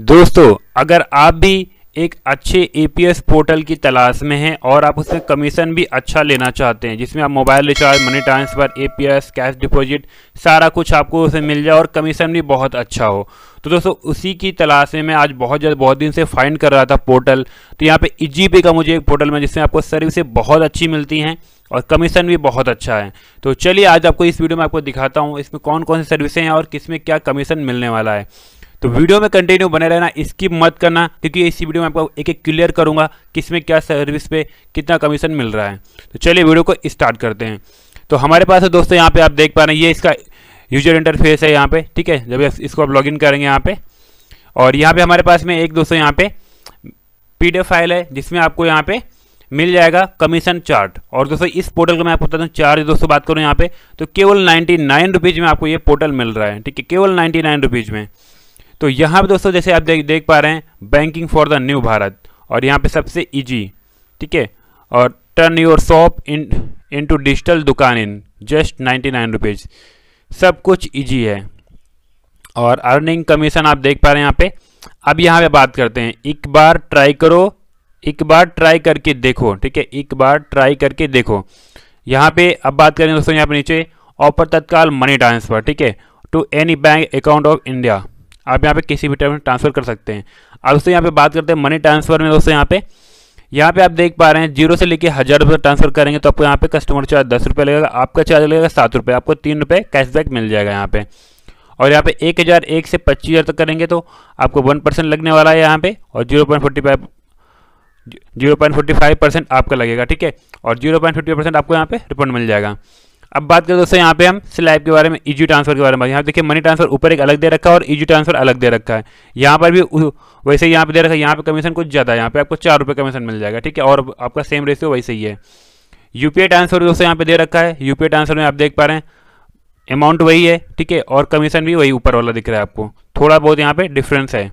दोस्तों अगर आप भी एक अच्छे एपीएस पोर्टल की तलाश में हैं और आप उसमें कमीशन भी अच्छा लेना चाहते हैं जिसमें आप mobile recharge money transfer APS cash deposit सारा कुछ आपको उसे मिल जाए और कमीशन भी बहुत अच्छा हो तो दोस्तों उसी की तलाश में मैं आज बहुत जल्द बहुत दिन से फाइंड कर रहा था पोर्टल तो यहाँ पर इजी पे e का मुझे एक पोर्टल में जिसमें आपको सर्विसें बहुत अच्छी मिलती हैं और कमीशन भी बहुत अच्छा है तो चलिए आज आपको इस वीडियो में आपको दिखाता हूँ इसमें कौन कौन सी सर्विसें हैं और किस में क्या कमीशन मिलने वाला है तो वीडियो में कंटिन्यू बने रहना इसकी मत करना क्योंकि इसी वीडियो में आपको एक एक क्लियर करूंगा किसमें क्या सर्विस पे कितना कमीशन मिल रहा है तो चलिए वीडियो को स्टार्ट करते हैं तो हमारे पास है दोस्तों यहाँ पे आप देख पा रहे हैं ये इसका यूजर इंटरफेस है यहाँ पे ठीक है जब इसको आप लॉग करेंगे यहाँ पे और यहाँ पे हमारे पास में एक दोस्तों यहाँ पे पी फाइल है जिसमें आपको यहाँ पे मिल जाएगा कमीशन चार्ट और दोस्तों इस पोर्टल का मैं आपको बता दूँ चार्ज दोस्तों बात करूँ यहाँ पे तो केवल नाइन्टी नाइन रुपीज़ में आपको ये पोर्टल मिल रहा है ठीक है केवल नाइन्टी नाइन रुपीज़ में तो यहाँ पे दोस्तों जैसे आप देख देख पा रहे हैं banking for the new Bharat और यहाँ पे सबसे इजी ठीक है और turn your shop in into digital दुकान in just ninety nine rupees सब कुछ ईजी है और अर्निंग कमीशन आप देख पा रहे हैं यहाँ पे अब यहाँ पे बात करते हैं एक बार ट्राई करो एक बार ट्राई करके देखो ठीक है एक बार ट्राई करके देखो यहाँ पे अब बात करें दोस्तों यहाँ पे नीचे ऑफर तत्काल मनी ट्रांसफ़र ठीक है to any bank account of India आप यहाँ पे किसी भी टाइम ट्रांसफ़र कर सकते हैं अब दोस्तों यहाँ पे बात करते हैं मनी ट्रांसफ़र में दोस्तों यहाँ पे यहाँ पे आप देख पा रहे हैं जीरो से लेके हज़ार रुपये ट्रांसफर करेंगे तो आपको यहाँ पे कस्टमर चार्ज दस रुपये लगेगा आपका चार्ज लगेगा सात रुपये आपको तीन रुपये कैशबैक मिल जाएगा यहाँ पे और यहाँ पे एक हज़ार एक से पच्चीस हज़ार तक करेंगे तो आपको वन परसेंट लगने वाला है यहाँ पे और zero point forty five zero point forty five percent आपका लगेगा ठीक है और जीरो पॉइंट फिफ्टी परसेंट आपको यहाँ पे रिफंड मिल जाएगा अब बात करें दोस्तों यहाँ पे हम स्लैब के बारे में इजी ट्रांसफर के बारे में यहाँ देखिए मनी ट्रांसफर ऊपर एक अलग दे रखा है और इजी ट्रांसफर अलग दे रखा है यहाँ पर भी वैसे यहाँ पे दे रखा है यहाँ पे कमीशन कुछ ज़्यादा है यहाँ पे आपको चार रुपये कमीशन मिल जाएगा ठीक है और आपका सेम रेशियो वैसे ही है यू ट्रांसफर दोस्तों यहाँ पे दे रखा है यू ट्रांसफर में आप देख पा रहे हैं अमाउंट वही है ठीक है और कमीशन भी वही ऊपर वाला दिख रहा है आपको थोड़ा बहुत यहाँ पे डिफरेंस है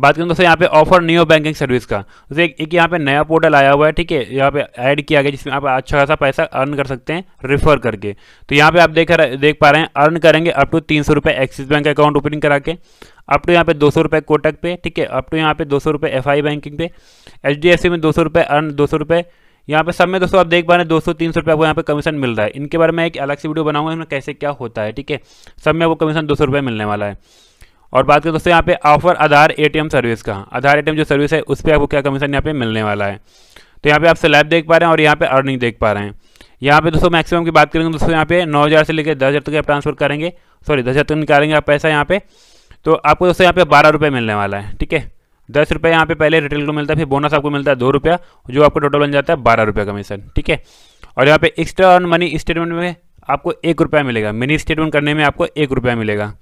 बात करें दोस्तों यहाँ पे ऑफर न्यू बैंकिंग सर्विस का दोस्तों एक, एक यहाँ पे नया पोर्टल आया हुआ है ठीक है यहाँ पे ऐड किया गया जिसमें आप अच्छा खासा पैसा अर्न कर सकते हैं रिफर करके तो यहाँ पे आप देख देख पा रहे हैं अर्न करेंगे अप टू तीन सौ रुपये एक्सिस बैंक अकाउंट ओपनिंग करा के अप टू यहाँ पे दो सौ रुपये कोटक पे ठीक है अप टू यहाँ पे दो सौ रुपये एफ आई बैंकिंग पे एच डी एफ सी में दो सौ रुपये अर्न दो सौ रुपये यहाँ पे सब में दोस्तों आप देख पा रहे हैं दो सौ तीन सौ रुपये आपको यहाँ पे कमीशन मिल रहा है इनके बारे में एक अलग से वीडियो बनाऊंगा इसमें कैसे क्या होता है ठीक है सब में आपको कमीशन दो सौ रुपये मिलने वाला है और बात करें दोस्तों यहाँ पे ऑफर आधार एटीएम सर्विस का आधार एटीएम जो सर्विस है उस पर आपको क्या कमीशन यहाँ पे मिलने वाला है तो यहाँ पे आप स्लैब देख पा रहे हैं और यहाँ पे अर्निंग देख पा रहे हैं यहाँ पे दोस्तों मैक्सिमम की बात करेंगे दोस्तों यहाँ पे नौ हज़ार से लेकर दस हज़ार तक आप ट्रांसफर करेंगे सॉरी दस हज़ार तक निकालेंगे आप पैसा यहाँ पे तो आपको दोस्तों यहाँ पे बारह रुपये मिलने वाला है ठीक है दस रुपये यहाँ पे पहले रिटेल को मिलता है फिर बोनस आपको मिलता है दो रुपया जो आपको टोटल बन जाता है बारह रुपये कमीशन ठीक है और यहाँ पे एक्स्ट्रा अर्न मनी स्टेटमेंट में आपको एक रुपया मिलेगा मिनी स्टेटमेंट करने में आपको एक रुपया मिलेगा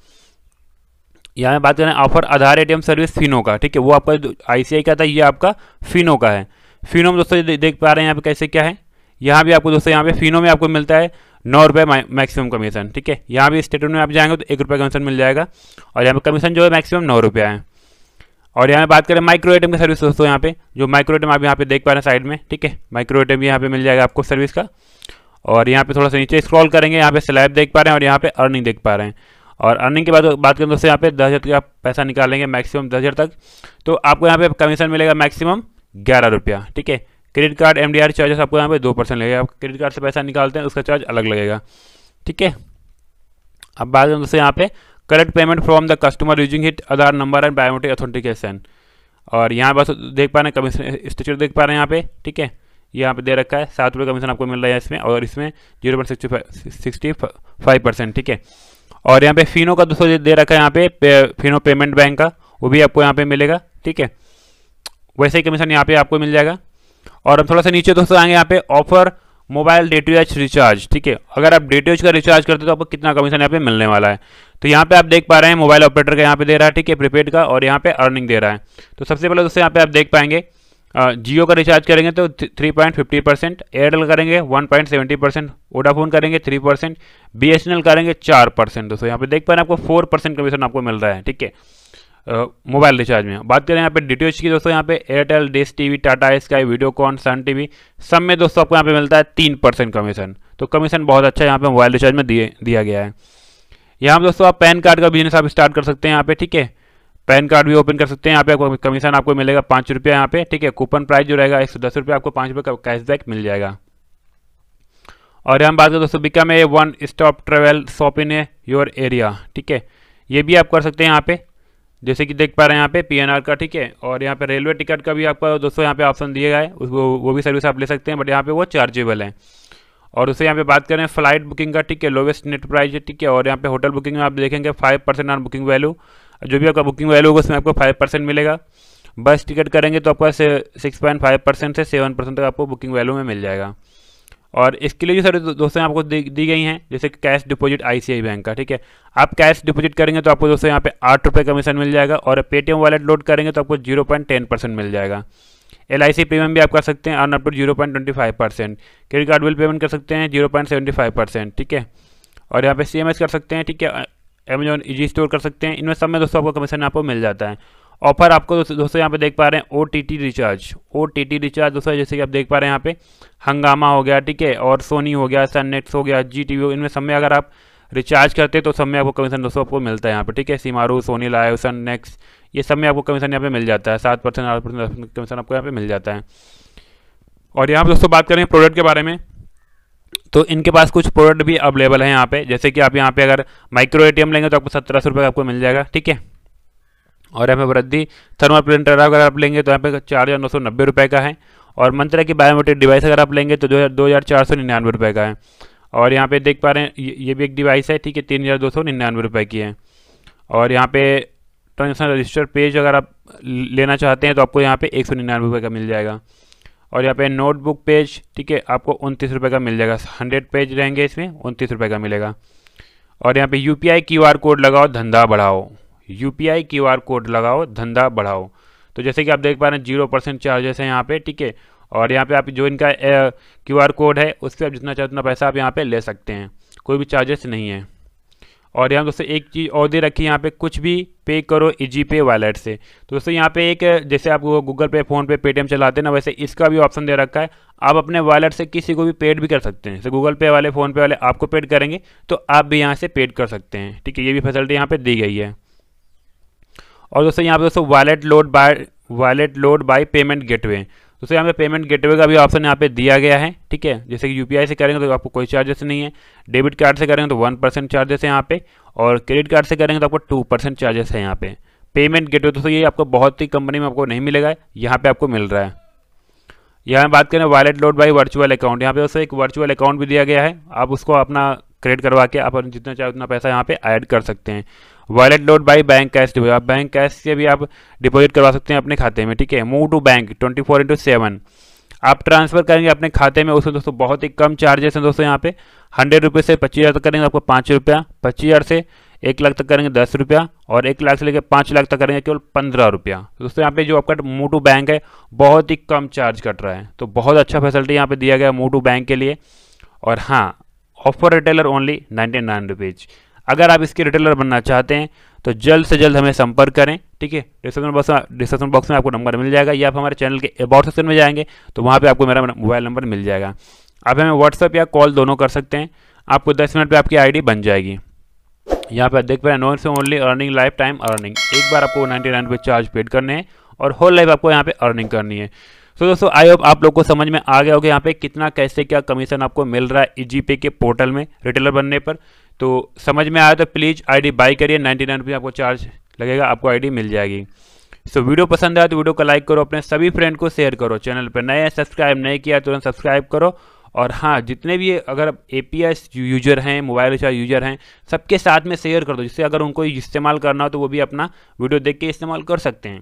यहाँ बात करें offer Aadhaar ATM service Fino का ठीक है वो आपका आईसीआई का था ये आपका फिनो का है फिनो में दोस्तों देख पा रहे हैं यहाँ पे कैसे क्या है यहाँ भी आपको दोस्तों यहाँ पे फिनो में आपको मिलता है नौ रुपये मैक्सिमम कमीशन ठीक है यहाँ भी स्टेट में आप जाएंगे तो एक रुपये कमीशन मिल जाएगा और यहाँ पे कमीशन जो है मैक्सिमम नौ रुपया है और यहाँ पे बात करें माइक्रो एटीएम की सर्विस दोस्तों यहाँ पे जो माइक्रो एटम आप यहाँ पे देख पा रहे हैं साइड में ठीक है माइक्रो एटम भी यहाँ पे मिल जाएगा आपको सर्विस का और यहाँ पे थोड़ा सा नीचे स्क्रॉल करेंगे यहाँ पे स्लैब देख पा रहे हैं और यहाँ पे अर्निंग देख पा रहे हैं और अर्निंग के बाद बात करें दोस्तों यहाँ पे दस हज़ार का पैसा निकालेंगे मैक्सिमम दस हज़ार तक तो आपको यहाँ पे कमीशन मिलेगा मैक्सिमम ग्यारह रुपया ठीक है क्रेडिट कार्ड एम चार्जेस आपको यहाँ पे दो परसेंट लगेगा आप क्रेडिट कार्ड से पैसा निकालते हैं उसका चार्ज अलग लगेगा ठीक है अब बात करें दोस्तों यहाँ पे correct payment from the customer using hit Aadhaar number and biometric authentication और यहाँ बस देख पा रहे हैं कमीशन स्ट्रक्चर देख पा रहे हैं यहाँ पे ठीक है यहाँ पे दे रखा है सात रुपये कमीशन आपको मिल रहा है इसमें और इसमें zero point sixty five sixty five percent ठीक है और यहाँ पे फिनो का दोस्तों दे रखा है यहाँ पे, फिनो पेमेंट बैंक का वो भी आपको यहाँ पे मिलेगा ठीक है वैसे ही कमीशन यहाँ पे आपको मिल जाएगा और हम थोड़ा सा नीचे दोस्तों आएंगे यहाँ पे offer mobile D T H recharge ठीक है अगर आप डे टू एच का रिचार्ज करते हो तो आपको कितना कमीशन यहाँ पे मिलने वाला है तो यहाँ पे आप देख पा रहे हैं मोबाइल ऑपरेटर का यहाँ पे दे रहा है ठीक है प्रीपेड का और यहाँ पे अर्निंग दे रहा है तो सबसे पहले दोस्तों यहाँ पे आप देख पाएंगे जियो का रिचार्ज करेंगे तो three point fifty percent Airtel करेंगे one point seventy percent Vodafone करेंगे three percent B S N L करेंगे चार परसेंट दोस्तों यहाँ पे देख पा रहे हैं आपको फोर परसेंट कमीशन आपको मिल रहा है ठीक है मोबाइल रिचार्ज में बात करें यहाँ पे डी की दोस्तों यहाँ पे Airtel Dish TV Tata Sky Videocon Sun TV सब में दोस्तों आपको यहाँ पे मिलता है तीन परसेंट कमीशन तो कमीशन बहुत अच्छा यहाँ पे मोबाइल रिचार्ज में दिया गया है यहाँ दोस्तों आप पैन कार्ड का बिजनेस आप स्टार्ट कर सकते हैं यहाँ पे ठीक है पैन कार्ड भी ओपन कर सकते हैं यहाँ पे आपको कमीशन आपको मिलेगा पाँच रुपया यहाँ पे ठीक है कूपन प्राइस जो रहेगा एक सौ दस रुपये आपको पाँच रुपये का कैशबैक मिल जाएगा और हम बात करें दोस्तों बिका में one stop travel shop in your area ठीक है ये भी आप कर सकते हैं यहाँ पे जैसे कि देख पा रहे हैं यहाँ पे पी का ठीक है और यहाँ पे रेलवे टिकट का भी आपका दोस्तों यहाँ पे ऑप्शन दिया गया है उसको वो भी सर्विस आप ले सकते हैं बट यहाँ पे वो चार्जेबल है और उससे यहाँ पे बात करें फ्लाइट बुकिंग का ठीक है लोवेस्ट नेट प्राइस है ठीक है और यहाँ पे होटल बुकिंग में आप देखेंगे five percent on booking value जो भी आपका बुकिंग वैल्यू होगा उसमें आपको फाइव परसेंट मिलेगा बस टिकट करेंगे तो आपका सिक्स पॉइंट फाइव परसेंट से सेवन परसेंट तक आपको बुकिंग वैल्यू में मिल जाएगा और इसके लिए जो सारे दोस्तों आपको दी, गई हैं जैसे कैश डिपॉजिट आई बैंक का ठीक है आप कैश डिपॉजिट करेंगे तो आपको दोस्तों यहाँ पे आठ रुपये कमीशन मिल जाएगा और पेटीएम वॉलेट लोड करेंगे तो आपको जीरो पॉइंट टेन परसेंट मिल जाएगा एल आई सी पेमेंट भी आप कर सकते हैं earn up to zero point twenty five percent credit card bill payment कर सकते हैं zero point seventy five percent ठीक है और यहाँ पे सी एम एस कर सकते हैं ठीक है अमेजोन इजी स्टोर कर सकते हैं इनमें सब में दोस्तों आपको कमीशन यहाँ मिल जाता है ऑफर आपको दोस्तों यहाँ पे देख पा रहे हैं O T T recharge O T T recharge दोस्तों जैसे कि आप देख पा रहे हैं यहाँ पे हंगामा हो गया ठीक है और सोनी हो गया सननेट्स हो गया जी टी वी इनमें सब में अगर आप रिचार्ज करते हैं तो सब में आपको कमीशन दोस्तों आपको मिलता है यहाँ पे ठीक है Shemaroo Sony LIV Sun NXT ये सब में आपको कमीशन यहाँ पे मिल जाता है सात परसेंट आठ परसेंट कमीशन आपको यहाँ पे मिल जाता है और यहाँ पर दोस्तों बात करें प्रोडक्ट के बारे में तो इनके पास कुछ प्रोडक्ट भी अवेलेबल है यहाँ पे जैसे कि आप यहाँ पे अगर माइक्रो एटीएम लेंगे तो आपको सत्रह सौ रुपये आपको मिल जाएगा ठीक है और यहाँ पे वृद्धि थर्मल प्रिंटर अगर आप लेंगे तो यहाँ पे चार हज़ार नौ सौ नब्बे रुपये का है और मंत्रा की बायोमेट्रिक डिवाइस अगर आप लेंगे तो दो हज़ार चार सौ निन्यानवे रुपये का है और यहाँ पे देख पा रहे हैं ये भी एक डिवाइस है ठीक है तीन हज़ार दो सौ निन्यानवे रुपये की है और यहाँ पे ट्रांजेक्शन रजिस्टर पेज अगर आप लेना चाहते हैं तो आपको यहाँ पे एक सौ निन्यानवे रुपये का मिल जाएगा और यहाँ पे नोटबुक पेज ठीक है आपको उनतीस रुपये का मिल जाएगा हंड्रेड पेज रहेंगे इसमें उनतीस रुपये का मिलेगा और यहाँ पे U P I Q R code लगाओ धंधा बढ़ाओ U P I Q R code लगाओ धंधा बढ़ाओ तो जैसे कि आप देख पा रहे हैं जीरो परसेंट चार्जेस हैं यहाँ पे ठीक है और यहाँ पे आप जो इनका क्यू आर कोड है उस पर आप जितना चाहे उतना पैसा आप यहाँ पे ले सकते हैं कोई भी चार्जेस नहीं है और यहाँ दोस्तों एक चीज़ और दे रखी है यहाँ पे कुछ भी पे करो इजी पे वॉलेट से तो दोस्तों यहाँ पे एक जैसे आप गूगल पे फोन पे पेटीएम चलाते हैं ना वैसे इसका भी ऑप्शन दे रखा है आप अपने वॉलेट से किसी को भी पेड भी कर सकते हैं जैसे गूगल पे वाले फ़ोन पे वाले आपको पेड करेंगे तो आप भी यहाँ से पेड कर सकते हैं ठीक है ये भी फैसिलिटी यहाँ पर दी गई है और दोस्तों यहाँ पर दोस्तों wallet load by wallet load by payment gateway दोस्तों यहाँ पे पेमेंट गेटवे का भी ऑप्शन यहाँ पे दिया गया है ठीक है जैसे कि यूपीआई से करेंगे तो आपको कोई चार्जेस नहीं है डेबिट कार्ड से करेंगे तो वन परसेंट चार्जेस है यहाँ पे और क्रेडिट कार्ड से करेंगे तो आपको टू परसेंट चार्जेस है यहाँ पे पेमेंट गेटवे दोस्तों ये आपको बहुत ही कंपनी में आपको नहीं मिलेगा यहाँ पर आपको मिल रहा है यहाँ बात करें wallet load by virtual account यहाँ पे दोस्तों एक वर्चुअल अकाउंट भी दिया गया है आप उसको अपना क्रिएट करवा के आप जितना चाहे उतना पैसा यहाँ पे ऐड कर सकते हैं wallet dot by bank cash deposit आप बैंक कैश से भी आप डिपॉजिट करवा सकते हैं अपने खाते में ठीक है move to bank twenty four into seven आप ट्रांसफर करेंगे अपने खाते में उसमें दोस्तों बहुत ही कम चार्जेस हैं दोस्तों यहाँ पे हंड्रेड रुपये से पच्चीस हज़ार तक करेंगे आपको पाँच रुपया पच्चीस हज़ार से एक लाख तक करेंगे दस रुपया और एक लाख से लेकर पाँच लाख तक करेंगे केवल पंद्रह रुपया दोस्तों यहाँ पे जो आपका मोटू बैंक है बहुत ही कम चार्ज कट रहा है तो बहुत अच्छा फैसिलिटी यहाँ पे दिया गया मोटू बैंक के लिए और हाँ offer retailer only ninety nine rupees अगर आप इसके रिटेलर बनना चाहते हैं तो जल्द से जल्द हमें संपर्क करें ठीक है डिस्क्रिप्शन बॉक्स में डिस्क्रिप्शन बॉक्स में आपको नंबर मिल जाएगा या आप हमारे चैनल के अबाउट सेक्शन में जाएंगे तो वहाँ पर आपको मेरा मोबाइल नंबर मिल जाएगा आप हमें व्हाट्सअप या कॉल दोनों कर सकते हैं आपको दस मिनट पर आपकी आई बन जाएगी यहाँ पर देख पा रहे नोट से only earning life time earning एक बार आपको नाइन्टी नाइन रुपये चार्ज पेड करने हैं और होल लाइफ आपको यहाँ पे अर्निंग करनी है तो so, दोस्तों आई होप आप लोग को समझ में आ गया होगा यहाँ पे कितना कैसे क्या कमीशन आपको मिल रहा है ई e के पोर्टल में रिटेलर बनने पर तो समझ में आया तो प्लीज़ आईडी बाई करिए नाइन्टी नाइन आपको चार्ज लगेगा आपको आईडी मिल जाएगी सो वीडियो पसंद आया तो वीडियो को लाइक करो अपने सभी फ्रेंड को शेयर करो चैनल पर नए सब्सक्राइब नहीं किया तो तुरंत सब्सक्राइब करो और हाँ जितने भी अगर ए पी एस यूजर हैं मोबाइल रिचार्ज यूजर हैं सबके साथ में शेयर कर दो जिससे अगर उनको इस्तेमाल करना हो तो वो भी अपना वीडियो देख के इस्तेमाल कर सकते हैं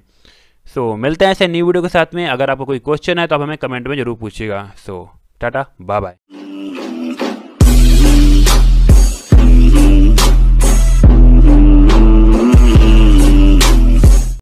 सो so, मिलते हैं ऐसे न्यू वीडियो के साथ में अगर आपको कोई क्वेश्चन है तो आप हमें कमेंट में जरूर पूछिएगा so so, tata bye bye